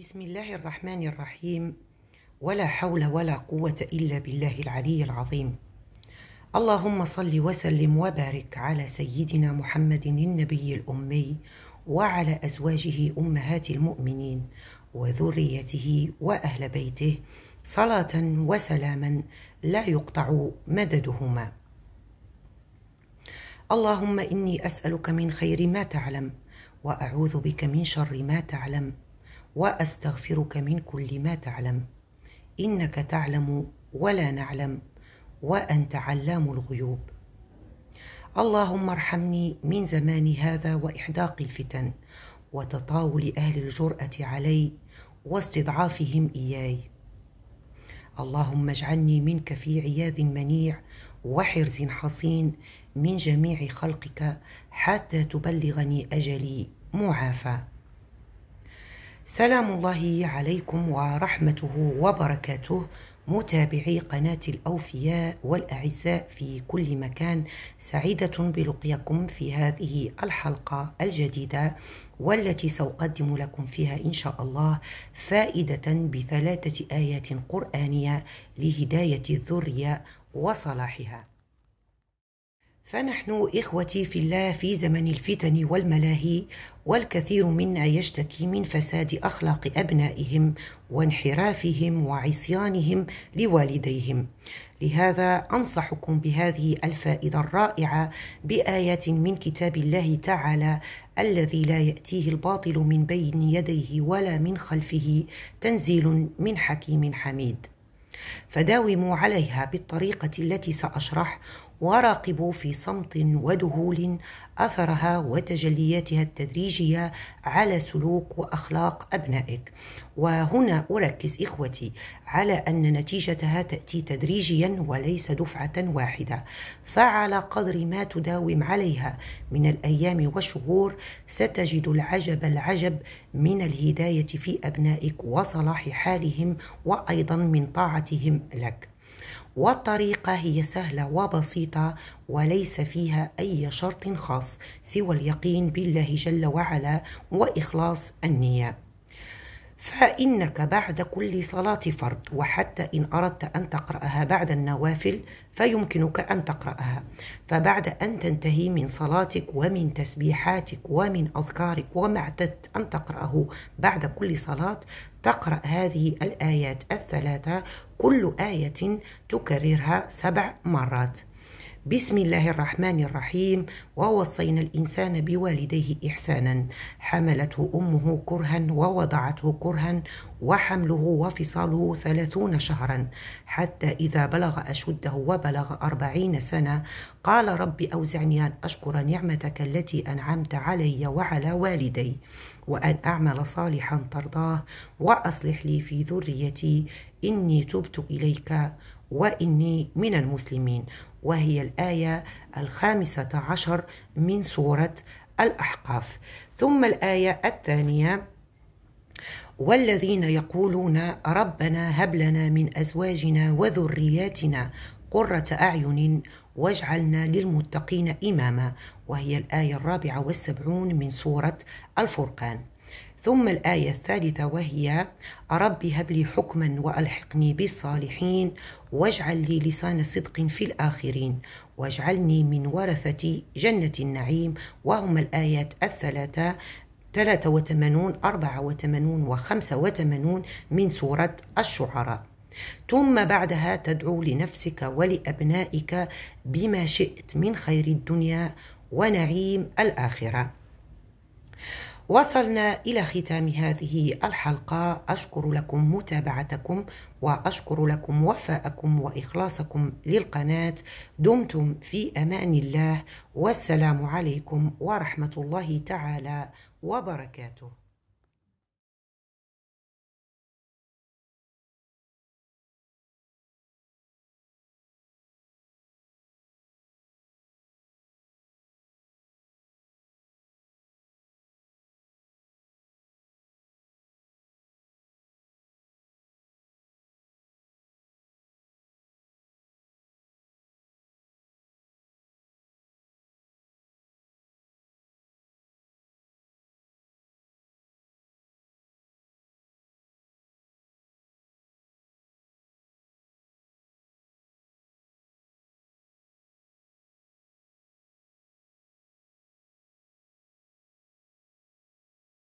بسم الله الرحمن الرحيم ولا حول ولا قوة إلا بالله العلي العظيم اللهم صل وسلم وبارك على سيدنا محمد النبي الأمي وعلى أزواجه أمهات المؤمنين وذريته وأهل بيته صلاة وسلاما لا يقطع مددهما اللهم إني أسألك من خير ما تعلم وأعوذ بك من شر ما تعلم واستغفرك من كل ما تعلم انك تعلم ولا نعلم وانت علام الغيوب اللهم ارحمني من زمان هذا واحداق الفتن وتطاول اهل الجراه علي واستضعافهم اياي اللهم اجعلني منك في عياذ منيع وحرز حصين من جميع خلقك حتى تبلغني اجلي معافى سلام الله عليكم ورحمته وبركاته متابعي قناة الأوفياء والأعزاء في كل مكان سعيدة بلقيكم في هذه الحلقة الجديدة والتي سأقدم لكم فيها إن شاء الله فائدة بثلاثة آيات قرآنية لهداية الذرية وصلاحها فنحن اخوتي في الله في زمن الفتن والملاهي والكثير منا يشتكي من فساد اخلاق ابنائهم وانحرافهم وعصيانهم لوالديهم لهذا انصحكم بهذه الفائده الرائعه بايه من كتاب الله تعالى الذي لا ياتيه الباطل من بين يديه ولا من خلفه تنزيل من حكيم حميد فداوموا عليها بالطريقه التي ساشرح وراقبوا في صمت ودهول اثرها وتجلياتها التدريجيه على سلوك واخلاق ابنائك وهنا اركز اخوتي على ان نتيجتها تاتي تدريجيا وليس دفعه واحده فعلى قدر ما تداوم عليها من الايام والشهور ستجد العجب العجب من الهدايه في ابنائك وصلاح حالهم وايضا من طاعتهم لك والطريقة هي سهلة وبسيطة وليس فيها أي شرط خاص سوى اليقين بالله جل وعلا وإخلاص النية فإنك بعد كل صلاة فرض وحتى إن أردت أن تقرأها بعد النوافل فيمكنك أن تقرأها فبعد أن تنتهي من صلاتك ومن تسبيحاتك ومن أذكارك وما اعتدت أن تقرأه بعد كل صلاة تقرأ هذه الآيات الثلاثة كل آية تكررها سبع مرات بسم الله الرحمن الرحيم ووصينا الإنسان بوالديه إحسانا حملته أمه كرها ووضعته كرها وحمله وفصاله ثلاثون شهرا حتى إذا بلغ أشده وبلغ أربعين سنة قال رب أوزعني أن أشكر نعمتك التي أنعمت علي وعلى والدي وأن أعمل صالحا ترضاه وأصلح لي في ذريتي إني تبت إليك وإني من المسلمين وهي الآية الخامسة عشر من سورة الأحقاف ثم الآية الثانية والذين يقولون ربنا هب لنا من أزواجنا وذرياتنا قرة أعين واجعلنا للمتقين إماما وهي الآية الرابعة والسبعون من سورة الفرقان ثم الآية الثالثة وهي أرب هب لي حكما وألحقني بالصالحين واجعل لي لسان صدق في الآخرين واجعلني من ورثة جنة النعيم وهما الآيات الثلاثة 83 84 و 85 من سورة الشعراء ثم بعدها تدعو لنفسك ولأبنائك بما شئت من خير الدنيا ونعيم الآخرة وصلنا إلى ختام هذه الحلقة أشكر لكم متابعتكم وأشكر لكم وفاءكم وإخلاصكم للقناة دمتم في أمان الله والسلام عليكم ورحمة الله تعالى وبركاته